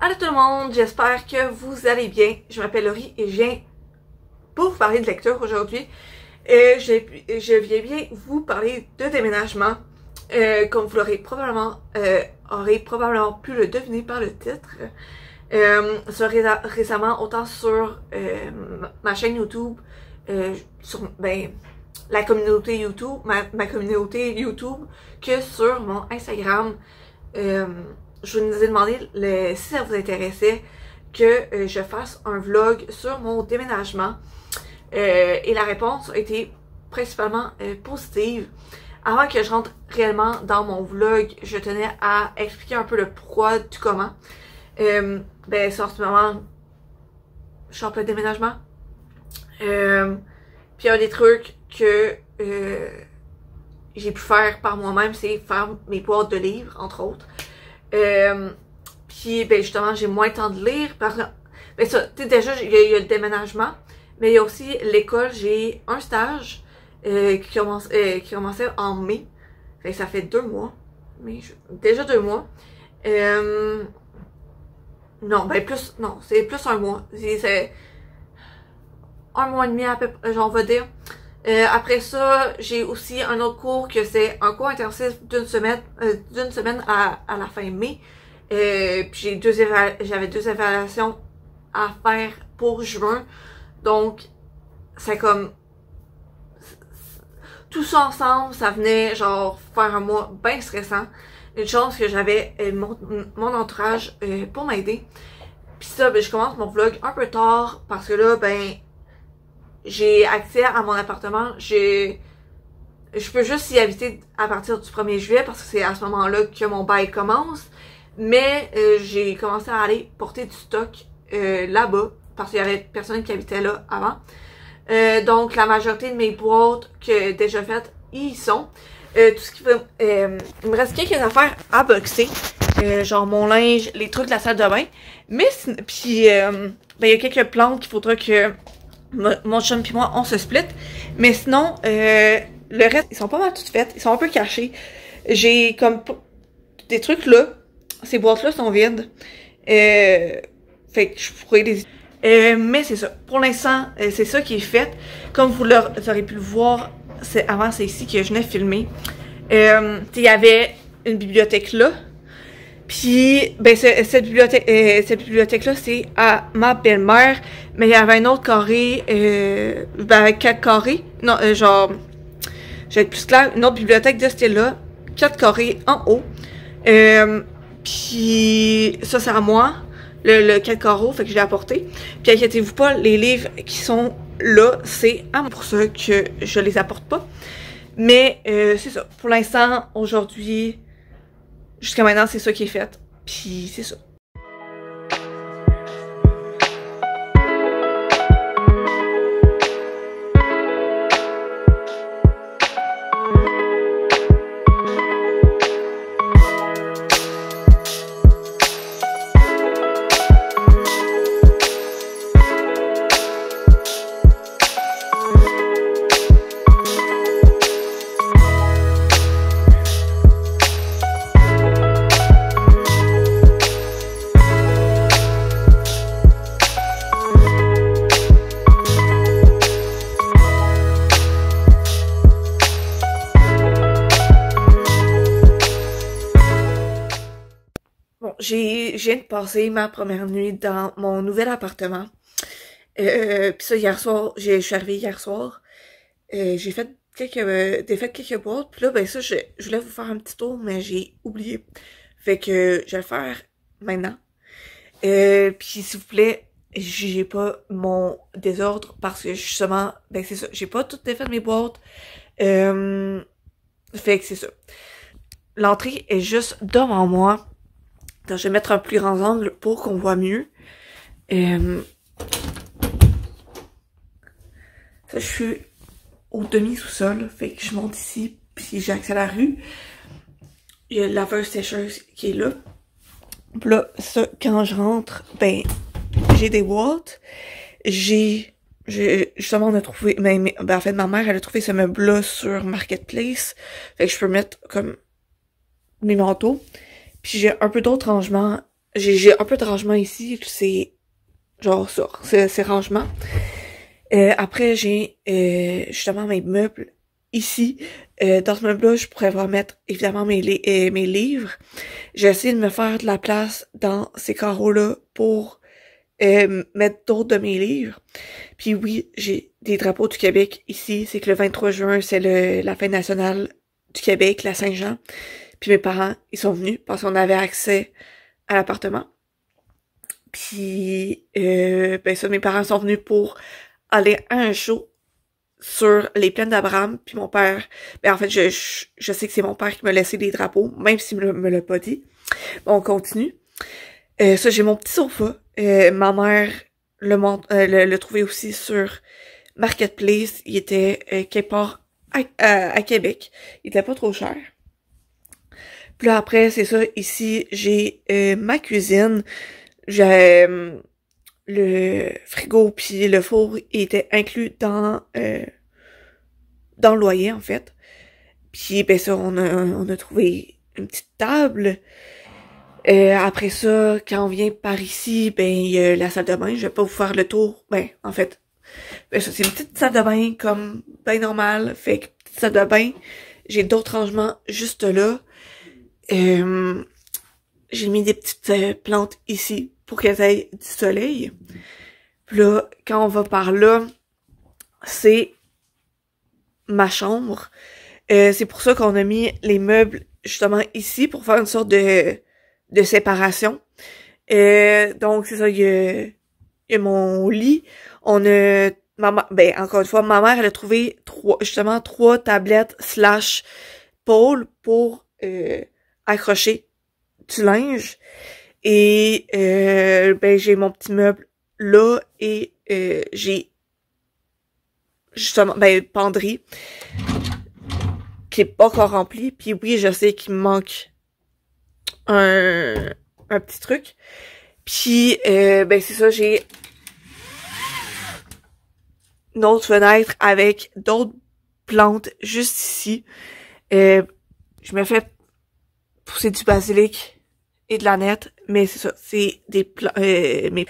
Allô tout le monde, j'espère que vous allez bien. Je m'appelle Laurie et je viens pour vous parler de lecture aujourd'hui. et euh, je, viens bien vous parler de déménagement, euh, comme vous l'aurez probablement, euh, probablement pu le deviner par le titre. ça euh, récemment, autant sur ma chaîne YouTube, sur ben, la communauté YouTube, ma, communauté YouTube, que sur mon Instagram je vous ai demandé si ça vous intéressait que euh, je fasse un vlog sur mon déménagement. Euh, et la réponse a été principalement euh, positive. Avant que je rentre réellement dans mon vlog, je tenais à expliquer un peu le pourquoi du comment. ben, c'est en ce moment, je suis en plein déménagement. Puis un des trucs que j'ai pu faire par moi-même, c'est faire mes boîtes de livres, entre autres. Euh, puis, ben, justement, j'ai moins de temps de lire. par mais ça, tu déjà, il y, a le déménagement, mais il y a aussi l'école. J'ai un stage euh, qui, commence, euh, qui commençait en mai. Fait ça fait deux mois. Mais déjà deux mois. Euh, non, ben, plus, non, c'est plus un mois. C'est un mois et demi à peu près, j'en veux dire. Euh, après ça, j'ai aussi un autre cours que c'est un cours intensif d'une semaine, euh, d'une semaine à, à, la fin mai. Euh, puis j'ai deux j'avais deux évaluations à faire pour juin. Donc c'est comme tout ça ensemble, ça venait genre faire un mois bien stressant. Une chance que j'avais euh, mon, mon, entourage pour m'aider. Puis ça, ben, je commence mon vlog un peu tard parce que là, ben, j'ai accès à mon appartement, j'ai je peux juste y habiter à partir du 1er juillet parce que c'est à ce moment-là que mon bail commence. Mais euh, j'ai commencé à aller porter du stock euh, là-bas parce qu'il y avait personne qui habitait là avant. Euh, donc la majorité de mes boîtes que déjà faites y sont. tout ce qui il me reste quelques affaires à boxer, genre mon linge, les trucs de la salle de bain. Mais puis ben, il y a quelques plantes qu'il faudra que mon chum puis moi, on se split. Mais sinon, euh, le reste, ils sont pas mal toutes faites. Ils sont un peu cachés. J'ai comme des trucs là. Ces boîtes-là sont vides. Euh, fait que je pourrais les... Euh, mais c'est ça. Pour l'instant, euh, c'est ça qui est fait. Comme vous, l'aurez pu le voir, c'est avant, c'est ici que je venais filmer. Euh, il y avait une bibliothèque là, puis, ben, euh, cette bibliothèque-là, cette bibliothèque c'est à ma belle-mère, mais il y avait un autre carré, euh, ben, quatre carrés. Non, euh, genre, je être plus clair, une autre bibliothèque de style-là, quatre carrés en haut. Euh, puis, ça, c'est à moi, le, le quatre carreaux, fait que je l'ai apporté. Puis, inquiétez-vous pas, les livres qui sont là, c'est à moi. Pour ça que je les apporte pas. Mais, euh, c'est ça. Pour l'instant, aujourd'hui, Jusqu'à maintenant, c'est ça qui est fait. Puis c'est ça. viens de passer ma première nuit dans mon nouvel appartement. Euh, Puis ça, hier soir, je suis arrivée hier soir. Euh, j'ai fait quelques, j'ai euh, quelques boîtes. Puis là, ben ça, je, voulais vous faire un petit tour, mais j'ai oublié. Fait que je vais le faire maintenant. Puis s'il vous plaît, j'ai pas mon désordre parce que justement, ben c'est ça, j'ai pas tout défait mes boîtes. fait que c'est ça. L'entrée est juste devant moi je vais mettre un plus grand angle pour qu'on voit mieux. et euh, Ça, je suis au demi-sous-sol, fait que je monte ici, puis j'ai à la rue. Il y a le laveur sécheuse qui est là. Puis là, ça, quand je rentre, ben, j'ai des boîtes. J'ai justement, on a trouvé, ben, ben, en fait, ma mère, elle a trouvé ce meuble-là sur Marketplace. Fait que je peux mettre comme mes manteaux. Puis j'ai un peu d'autres rangements. J'ai un peu de rangement ici, c'est genre ça, c'est rangements. Euh, après, j'ai euh, justement mes meubles ici. Euh, dans ce meuble-là, je pourrais remettre mettre évidemment mes, euh, mes livres. J'ai essayé de me faire de la place dans ces carreaux-là pour mettre d'autres de mes livres. Puis oui, j'ai des drapeaux du Québec ici. C'est que le 23 juin, c'est la fête nationale du Québec, la Saint-Jean. Puis mes parents, ils sont venus parce qu'on avait accès à l'appartement. Puis, euh, ben ça, mes parents sont venus pour aller à un show sur les plaines d'Abraham. Puis mon père, ben en fait, je, je, sais que c'est mon père qui m'a laissé des drapeaux, même s'il me, me l'a pas dit. Bon, on continue. Euh, ça, j'ai mon petit sofa. Euh, ma mère euh, le, mont le, trouvait aussi sur Marketplace. Il était quelque part à, à Québec. Il était pas trop cher. Puis là, après, c'est ça, ici, j'ai euh, ma cuisine. J'ai le frigo puis le four était inclus dans euh, dans le loyer, en fait. Puis, ben ça, on a, on a trouvé une petite table. Euh, après ça, quand on vient par ici, ben la salle de bain. Je vais pas vous faire le tour. Ben, en fait, ben c'est une petite salle de bain comme bien normal. Fait que petite salle de bain. J'ai d'autres rangements juste là. Euh, j'ai mis des petites euh, plantes ici pour qu'elles aient du soleil. Puis là, quand on va par là, c'est ma chambre. Euh, c'est pour ça qu'on a mis les meubles justement ici pour faire une sorte de, de séparation. Euh, donc c'est ça, il y, a, mon lit. On a ma, ben encore une fois, ma mère elle a trouvé trois justement trois tablettes slash pôles pour euh, Accroché du linge. Et euh, ben j'ai mon petit meuble là et euh, j'ai justement ben penderie qui est pas encore remplie. Puis oui, je sais qu'il me manque un, un petit truc. Puis euh, ben c'est ça, j'ai une autre fenêtre avec d'autres plantes juste ici. je me fais c'est du basilic et de la nette, mais c'est ça, c'est des euh, mais...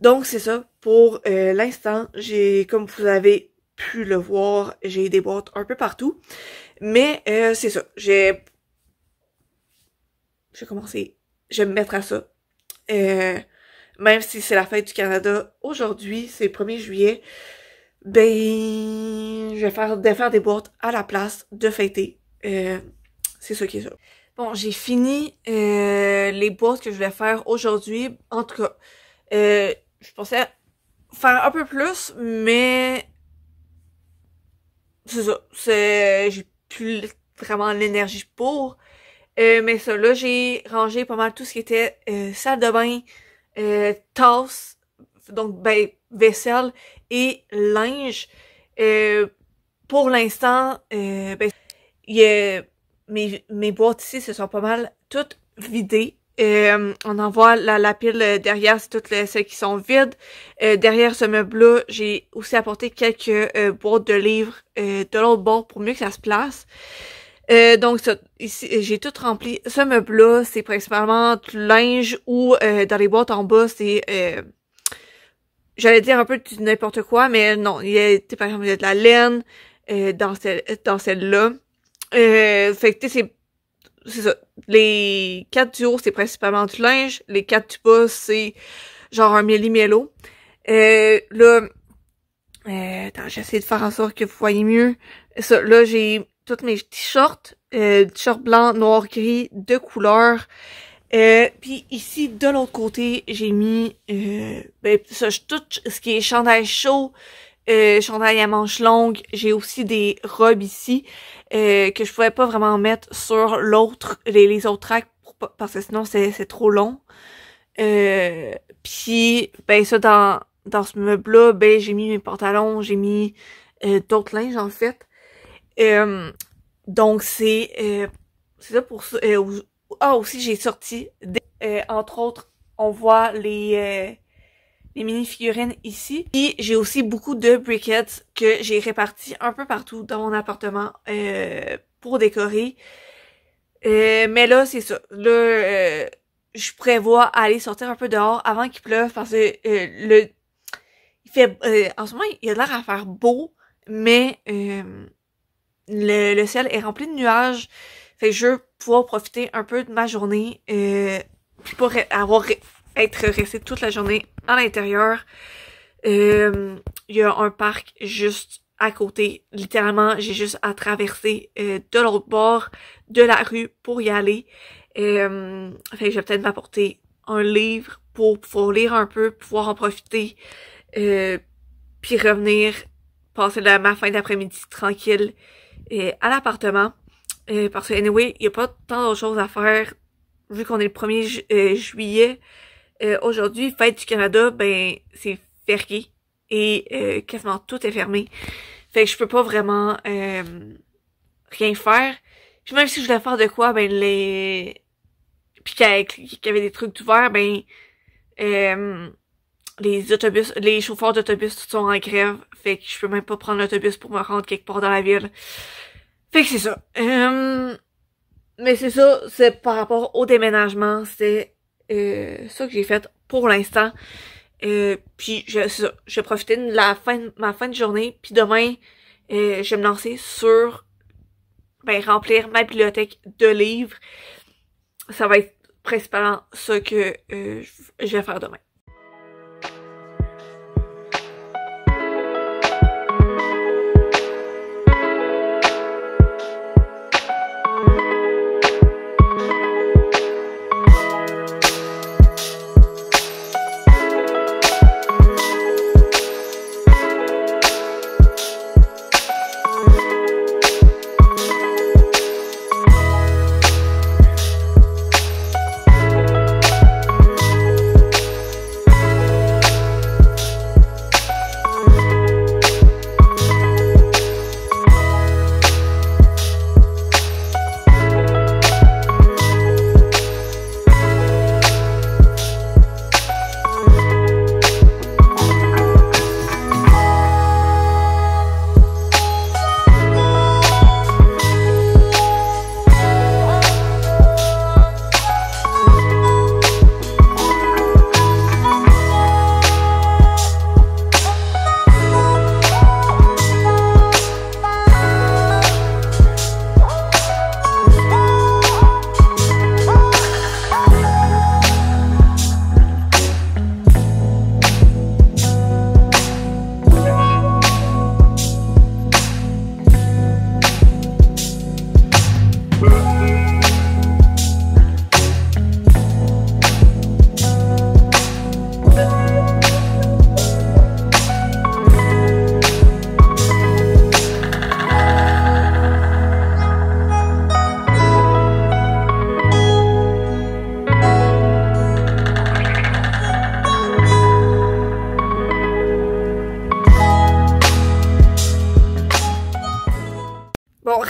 Donc c'est ça, pour euh, l'instant, j'ai, comme vous avez pu le voir, j'ai des boîtes un peu partout, mais euh, c'est ça, j'ai... J'ai commencé, je vais me mettre à ça. même si c'est la fête du Canada aujourd'hui, c'est le 1er juillet, ben, je vais faire, de faire des boîtes à la place de fêter. c'est ça qui est ça. Bon, j'ai fini euh, les boîtes que je voulais faire aujourd'hui. En tout cas, euh, je pensais faire un peu plus, mais c'est ça. J'ai plus vraiment l'énergie pour. Euh, mais ça, là, j'ai rangé pas mal tout ce qui était salle de bain, tasse, donc ben, vaisselle et linge. pour l'instant, ben, il y a mes, mes boîtes ici ce sont pas mal toutes vidées. Euh, on en voit la, pile derrière, c'est toutes les, celles qui sont vides. Euh, derrière ce meuble-là, j'ai aussi apporté quelques euh, boîtes de livres euh, de l'autre bord pour mieux que ça se place. donc ici, j'ai tout rempli. Ce meuble-là, c'est principalement du linge ou dans les boîtes en bas, c'est j'allais dire un peu n'importe quoi, mais non, il y a par exemple il y a de la laine dans, celle, dans celle-là. Euh, fait que, tu c'est Les quatre du haut, c'est principalement du linge. Les quatre du bas, c'est genre un miel mélo Euh, là, euh, attends, j'essaie de faire en sorte que vous voyez mieux. Ça, là, j'ai toutes mes t-shirts, euh, t-shirts blanc, noir, gris, de couleurs. Euh, puis ici, de l'autre côté, j'ai mis euh, ben, ça, tout ce qui est chandail chaud, euh, chandail à manches longues. J'ai aussi des robes ici euh, que je pouvais pas vraiment mettre sur l'autre, les, autres tracts parce que sinon c'est trop long. Euh, Puis ben ça dans dans ce meuble là, ben j'ai mis mes pantalons, j'ai mis euh, d'autres linges en fait. Euh, donc c'est c'est ça pour ça. ah aussi j'ai sorti entre autres on voit les les mini-figurines ici. Et j'ai aussi beaucoup de briquettes que j'ai réparties un peu partout dans mon appartement euh, pour décorer. Euh, mais là, c'est ça. Là, euh, je prévois aller sortir un peu dehors avant qu'il pleuve parce que euh, le... Il fait, en ce moment, il a l'air à faire beau, mais le, le, ciel est rempli de nuages. Fait que je veux pouvoir profiter un peu de ma journée euh, pour avoir être resté toute la journée à l'intérieur. Euh, il y a un parc juste à côté. Littéralement, j'ai juste à traverser euh, de l'autre bord de la rue pour y aller. Euh, fait que je vais peut-être m'apporter un livre pour pouvoir lire un peu, pouvoir en profiter, euh, puis revenir passer ma fin d'après-midi tranquille euh, à l'appartement. parce que, anyway, il n'y a pas tant d'autres choses à faire vu qu'on est le 1er juillet. Euh, aujourd'hui, fête du Canada, ben c'est ferqué et euh, quasiment tout est fermé. Fait que je peux pas vraiment euh, rien faire. Puis même si je voulais faire de quoi, ben les. Puis qu'il y avait des trucs ouverts, ben les autobus, les chauffeurs d'autobus sont en grève. Fait que je peux même pas prendre l'autobus pour me rendre quelque part dans la ville. Fait que c'est ça. mais c'est ça, c'est par rapport au déménagement, c'est euh, ça que j'ai fait pour l'instant. Euh, puis je, vais je de la fin de ma fin de journée. Puis demain, euh, je vais me lancer sur ben, remplir ma bibliothèque de livres. Ça va être principalement ce que euh, je vais faire demain.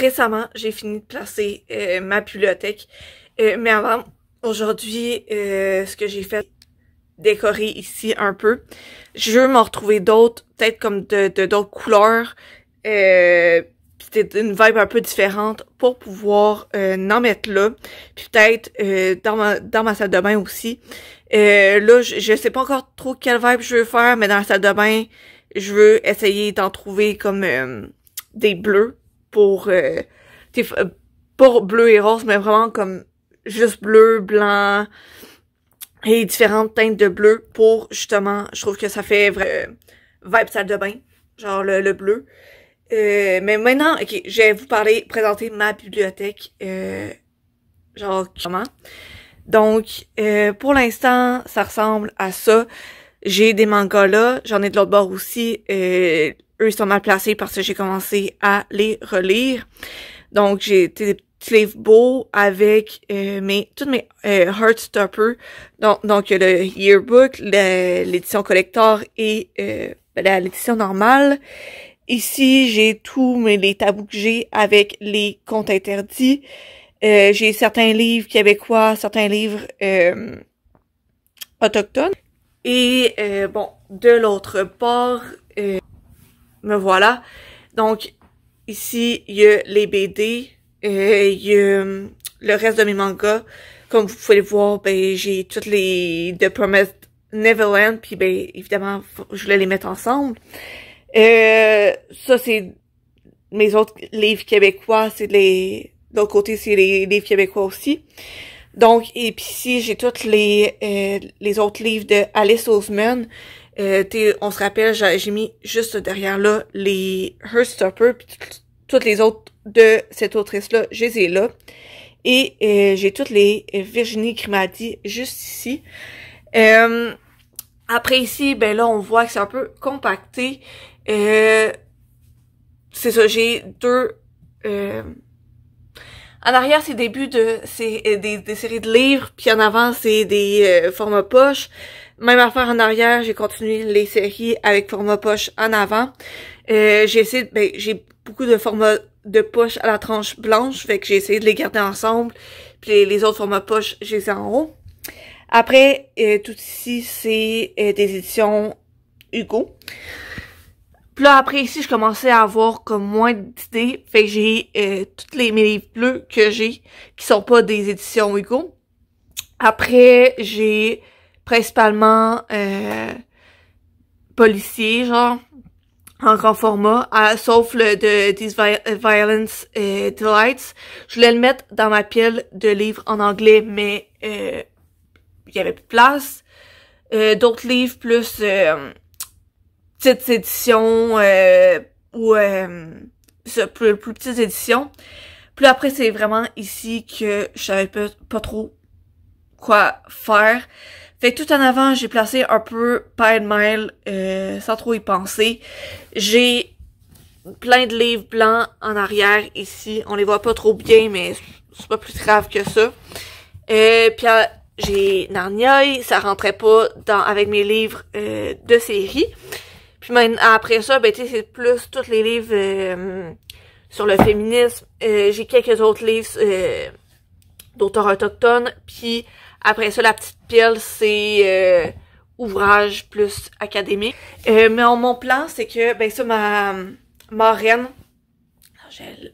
récemment, j'ai fini de placer euh, ma bibliothèque. Euh, mais avant, aujourd'hui, euh, ce que j'ai fait, décorer ici un peu. Je veux m'en retrouver d'autres, peut-être comme de d'autres couleurs couleurs. C'était une vibe un peu différente pour pouvoir en mettre là. Puis peut-être dans, ma, dans ma salle de bain aussi. là, je, je sais pas encore trop quelle vibe je veux faire, mais dans la salle de bain, je veux essayer d'en trouver comme des bleus pour, euh, euh pour bleu et rose, mais vraiment comme juste bleu, blanc et différentes teintes de bleu pour justement, je trouve que ça fait vrai euh, vibe salle de bain, genre le, bleu. Euh, mais maintenant, ok, je vais vous parler, présenter ma bibliothèque, euh, genre comment. Donc, euh, pour l'instant, ça ressemble à ça. J'ai des mangas là, j'en ai de l'autre bord aussi. euh, eux, ils sont mal placés parce que j'ai commencé à les relire. Donc, j'ai des petits livres beaux avec euh, mes, toutes mes euh, Heartstopper. Donc, donc, le yearbook, l'édition collector et euh, ben, l'édition normale. Ici, j'ai tous mes, les tabous que j'ai avec les comptes interdits. Euh, j'ai certains livres québécois, certains livres euh, autochtones. Et euh, bon, de l'autre part, me voilà. Donc, ici, il y a les BD, et euh, il y a hum, le reste de mes mangas. Comme vous pouvez le voir, ben, j'ai toutes les The Promised Neverland, puis ben, évidemment, je voulais les mettre ensemble. Euh, ça, c'est mes autres livres québécois, c'est les... D'autre côté, c'est les livres québécois aussi. Donc, et puis ici, j'ai toutes les, euh, les autres livres de Alice euh, on se rappelle, j'ai mis juste derrière là les Herstopper, puis toutes les autres de cette autrice-là, je les ai là. Et euh, j'ai toutes les Virginie Grimaldi juste ici. Euh, après ici, ben là, on voit que c'est un peu compacté. c'est ça, j'ai deux... En arrière, c'est début de c'est des, séries de livres, puis en avant, c'est des formats poche. Même affaire en arrière, j'ai continué les séries avec format poche en avant. Euh, j'ai essayé, ben, j'ai beaucoup de formats de poche à la tranche blanche, fait que j'ai essayé de les garder ensemble. Puis les, autres formats poche, j'ai essayé en haut. Après, euh, tout ici, c'est euh, des éditions Hugo. Puis là, après ici, je commençais à avoir comme moins d'idées. Fait que j'ai euh, toutes les mes livres bleus que j'ai, qui sont pas des éditions Hugo. Après, j'ai principalement euh, policiers, genre, en grand format, sauf le de These Violence euh, Delights. Je voulais le mettre dans ma pile de livres en anglais, mais euh, il y avait plus de place. Euh, d'autres livres plus petites éditions ou plus, plus petites éditions. Puis après, c'est vraiment ici que je savais pas trop quoi faire. Fait que tout en avant, j'ai placé un peu pas mail euh, sans trop y penser. J'ai plein de livres blancs en arrière ici. On les voit pas trop bien, mais c'est pas plus grave que ça. et euh, puis euh, j'ai Narnia, ça rentrait pas dans avec mes livres de série. Puis après ça, ben tu c'est plus tous les livres sur le féminisme. j'ai quelques autres livres D'auteur autochtone, Puis après ça, la petite pile, c'est euh, ouvrage plus académique. Euh, mais en, mon plan, c'est que, ben ça, ma, ma reine,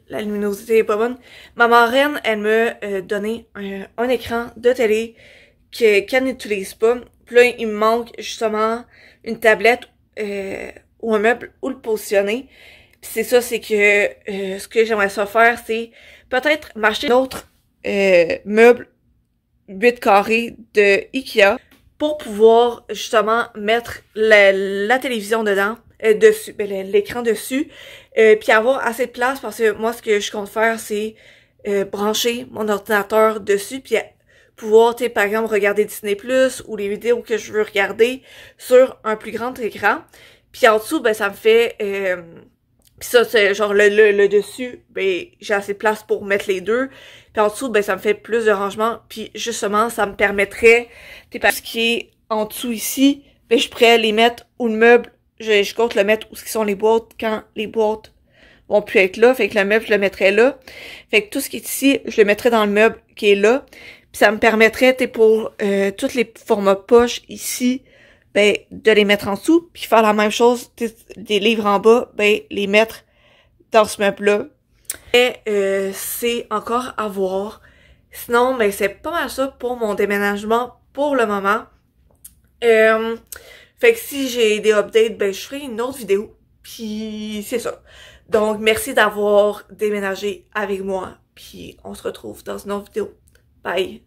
la luminosité est pas bonne, ma marraine, elle m'a euh, un, écran de télé qu'elle n'utilise pas. Puis là, il me manque justement une tablette euh, ou un meuble où le positionner. Puis c'est ça, c'est que ce que j'aimerais ça faire, c'est peut-être m'acheter une euh, meubles 8 carrés de Ikea pour pouvoir justement mettre la, télévision dedans, euh, dessus, ben, l'écran dessus, euh, puis avoir assez de place parce que moi ce que je compte faire c'est euh, brancher mon ordinateur dessus puis pouvoir, tu par exemple, regarder Disney+, plus ou les vidéos que je veux regarder sur un plus grand écran. Puis en dessous, ben, ça me fait euh, puis ça, c'est genre le, le, dessus, ben j'ai assez de place pour mettre les deux. Puis en dessous, ben ça me fait plus de rangement. Puis justement, ça me permettrait, t'es parce qui est en dessous ici, ben je pourrais les mettre où le meuble, je, je compte le mettre où ce qui sont les boîtes quand les boîtes vont plus être là. Fait que le meuble, je le mettrais là. Fait que tout ce qui est ici, je le mettrais dans le meuble qui est là. Puis ça me permettrait, es pour toutes euh, tous les formats poche ici, ben, de les mettre en dessous, puis faire la même chose, des livres en bas, ben, les mettre dans ce meuble-là. Et euh, c'est encore à voir. Sinon, ben, c'est pas mal ça pour mon déménagement pour le moment. Euh, fait que si j'ai des updates, ben, je ferai une autre vidéo. Puis c'est ça. Donc, merci d'avoir déménagé avec moi. Puis on se retrouve dans une autre vidéo. Bye!